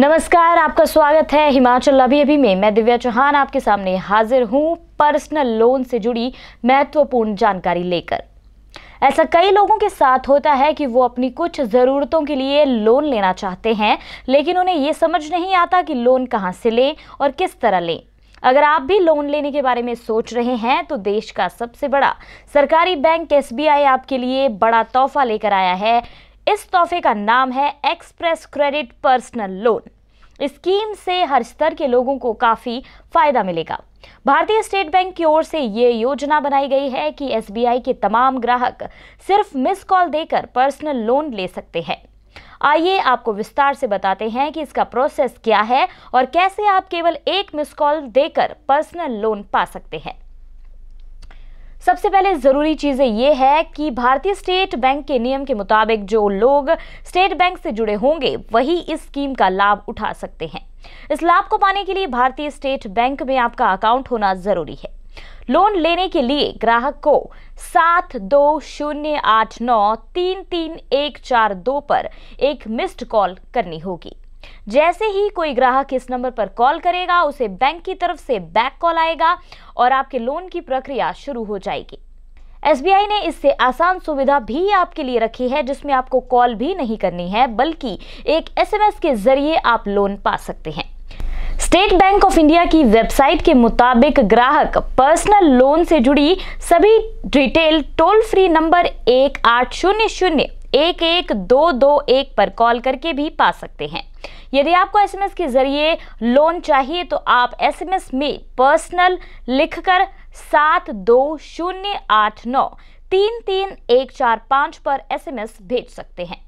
नमस्कार आपका स्वागत है हिमाचल अभी अभी में मैं दिव्या चौहान आपके सामने हाजिर हूं पर्सनल लोन से जुड़ी महत्वपूर्ण जानकारी लेकर ऐसा कई लोगों के साथ होता है कि वो अपनी कुछ ज़रूरतों के लिए लोन लेना चाहते हैं लेकिन उन्हें ये समझ नहीं आता कि लोन कहाँ से लें और किस तरह लें अगर आप भी लोन लेने के बारे में सोच रहे हैं तो देश का सबसे बड़ा सरकारी बैंक एसबीआई आपके लिए बड़ा तोहफा लेकर आया है इस तोहफे का नाम है express credit personal loan scheme से हर स्तर के लोगों को काफ़ी फायदा मिलेगा भारतीय स्टेट बैंक की ओर से ये योजना बनाई गई है कि एसबीआई के तमाम ग्राहक सिर्फ मिस कॉल देकर पर्सनल लोन ले सकते हैं आइए आपको विस्तार से बताते हैं कि इसका प्रोसेस क्या है और कैसे आप केवल एक मिस कॉल देकर पर्सनल लोन पा सकते हैं सबसे पहले ज़रूरी चीज़ें ये है कि भारतीय स्टेट बैंक के नियम के मुताबिक जो लोग स्टेट बैंक से जुड़े होंगे वही इस स्कीम का लाभ उठा सकते हैं इस लाभ को पाने के लिए भारतीय स्टेट बैंक में आपका अकाउंट होना ज़रूरी है लोन लेने के लिए ग्राहक को सात दो शून्य आठ नौ तीन तीन एक चार दो पर एक मिस्ड कॉल करनी होगी जैसे ही कोई ग्राहक इस नंबर पर कॉल करेगा उसे बैंक की तरफ से बैक कॉल आएगा और आपके लोन की प्रक्रिया शुरू हो जाएगी एसबीआई ने इससे आसान सुविधा भी आपके लिए रखी है जिसमें आपको कॉल भी नहीं करनी है बल्कि एक एसएमएस के जरिए आप लोन पा सकते हैं स्टेट बैंक ऑफ इंडिया की वेबसाइट के मुताबिक ग्राहक पर्सनल लोन से जुड़ी सभी डिटेल टोल फ्री नंबर एक आठ शून्य शून्य एक एक दो दो एक पर कॉल करके भी पा सकते हैं यदि आपको एसएमएस के ज़रिए लोन चाहिए तो आप एसएमएस में पर्सनल लिखकर सात दो शून्य आठ नौ तीन तीन एक चार पाँच पर एसएमएस भेज सकते हैं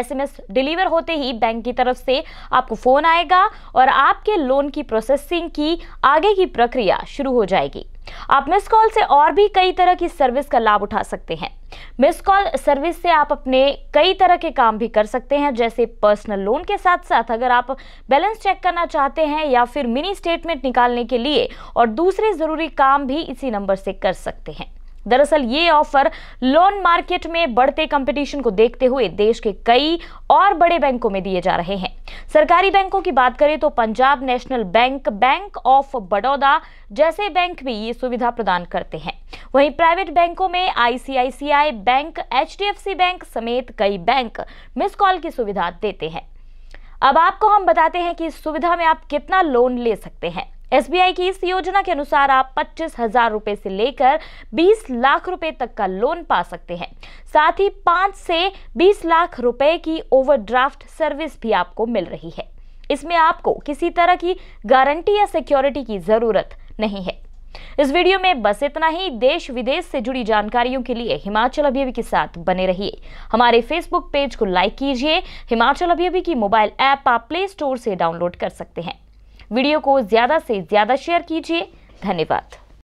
एसएमएस डिलीवर होते ही बैंक की तरफ से आपको फ़ोन आएगा और आपके लोन की प्रोसेसिंग की आगे की प्रक्रिया शुरू हो जाएगी आप मिस कॉल से और भी कई तरह की सर्विस का लाभ उठा सकते हैं मिस कॉल सर्विस से आप अपने कई तरह के काम भी कर सकते हैं जैसे पर्सनल लोन के साथ साथ अगर आप बैलेंस चेक करना चाहते हैं या फिर मिनी स्टेटमेंट निकालने के लिए और दूसरे ज़रूरी काम भी इसी नंबर से कर सकते हैं दरअसल ये ऑफर लोन मार्केट में बढ़ते कंपटीशन को देखते हुए देश के कई और बड़े बैंकों में दिए जा रहे हैं सरकारी बैंकों की बात करें तो Punjab National Bank Bank of Baroda जैसे बैंक भी ये सुविधा प्रदान करते हैं वहीं प्राइवेट बैंकों में आईसीआईसीआई बैंक एचडीएफसी बैंक समेत कई बैंक मिस कॉल की सुविधा देते हैं अब आपको हम बताते हैं कि इस सुविधा में आप कितना लोन ले सकते हैं एसबीआई की इस योजना के अनुसार आप पच्चीस हजार रुपए से लेकर 20 लाख रुपए तक का लोन पा सकते हैं साथ ही 5 से 20 लाख रुपए की ओवरड्राफ्ट सर्विस भी आपको मिल रही है इसमें आपको किसी तरह की गारंटी या सिक्योरिटी की जरूरत नहीं है इस वीडियो में बस इतना ही देश विदेश से जुड़ी जानकारियों के लिए हिमाचल अभियवी के साथ बने रहिए हमारे फेसबुक पेज को लाइक कीजिए हिमाचल अभियवी की मोबाइल ऐप आप प्ले स्टोर से डाउनलोड कर सकते हैं वीडियो को ज़्यादा से ज़्यादा शेयर कीजिए धन्यवाद